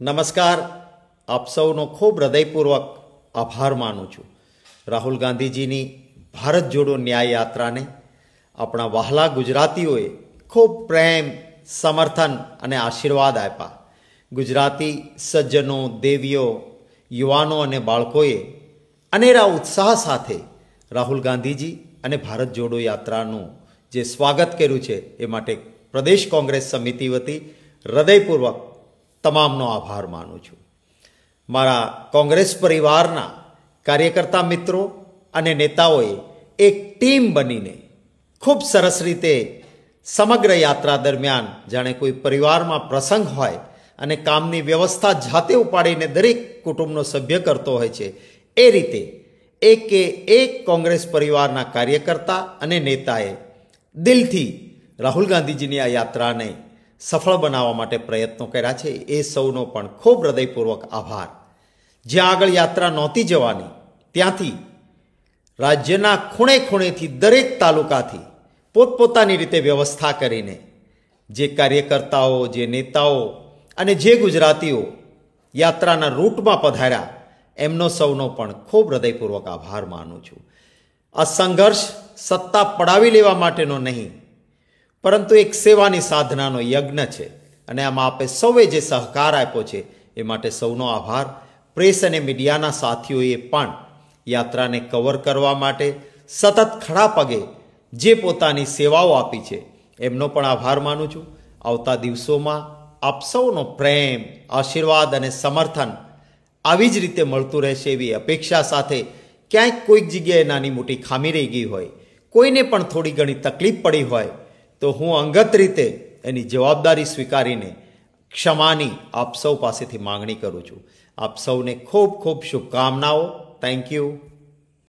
નમસ્કાર આપ સૌનો ખૂબ હૃદયપૂર્વક આભાર માનું છું રાહુલ ગાંધીજીની ભારત જોડો ન્યાય યાત્રાને આપણા વહાલા ગુજરાતીઓએ ખૂબ પ્રેમ સમર્થન અને આશીર્વાદ આપ્યા ગુજરાતી સજ્જનો દેવીઓ યુવાનો અને બાળકોએ અનેરા ઉત્સાહ સાથે રાહુલ ગાંધીજી અને ભારત જોડો યાત્રાનું જે સ્વાગત કર્યું છે એ માટે પ્રદેશ કોંગ્રેસ સમિતિ વતી હૃદયપૂર્વક તમામનો આભાર માનું છું મારા કોંગ્રેસ પરિવારના કાર્યકર્તા મિત્રો અને નેતાઓએ એક ટીમ બનીને ખૂબ સરસ રીતે સમગ્ર યાત્રા દરમિયાન જાણે કોઈ પરિવારમાં પ્રસંગ હોય અને કામની વ્યવસ્થા જાતે ઉપાડીને દરેક કુટુંબનો સભ્ય કરતો હોય છે એ રીતે એકે એક કોંગ્રેસ પરિવારના કાર્યકર્તા અને નેતાએ દિલથી રાહુલ ગાંધીજીની આ યાત્રાને સફળ બનાવવા માટે પ્રયત્નો કર્યા છે એ સૌનો પણ ખૂબ હૃદયપૂર્વક આભાર જ્યાં આગળ યાત્રા નહોતી જવાની ત્યાંથી રાજ્યના ખૂણે ખૂણેથી દરેક તાલુકાથી પોતપોતાની રીતે વ્યવસ્થા કરીને જે કાર્યકર્તાઓ જે નેતાઓ અને જે ગુજરાતીઓ યાત્રાના રૂટમાં પધાર્યા એમનો સૌનો પણ ખૂબ હૃદયપૂર્વક આભાર માનું છું આ સંઘર્ષ સત્તા પડાવી લેવા માટેનો નહીં પરંતુ એક સેવાની સાધનાનો યજ્ઞ છે અને આમાં આપે સૌએ જે સહકાર આપ્યો છે એ માટે સૌનો આભાર પ્રેસ અને મીડિયાના સાથીઓએ પણ યાત્રાને કવર કરવા માટે સતત ખડા પગે જે પોતાની સેવાઓ આપી છે એમનો પણ આભાર માનું છું આવતા દિવસોમાં આપ સૌનો પ્રેમ આશીર્વાદ અને સમર્થન આવી જ રીતે મળતું રહેશે એવી અપેક્ષા સાથે ક્યાંય કોઈક જગ્યાએ નાની મોટી ખામી રહી ગઈ હોય કોઈને પણ થોડી ઘણી તકલીફ પડી હોય તો હું અંગત રીતે એની જવાબદારી સ્વીકારીને ક્ષમાની આપ સૌ પાસેથી માગણી કરું છું આપ સૌને ખૂબ ખૂબ શુભકામનાઓ થેન્ક યુ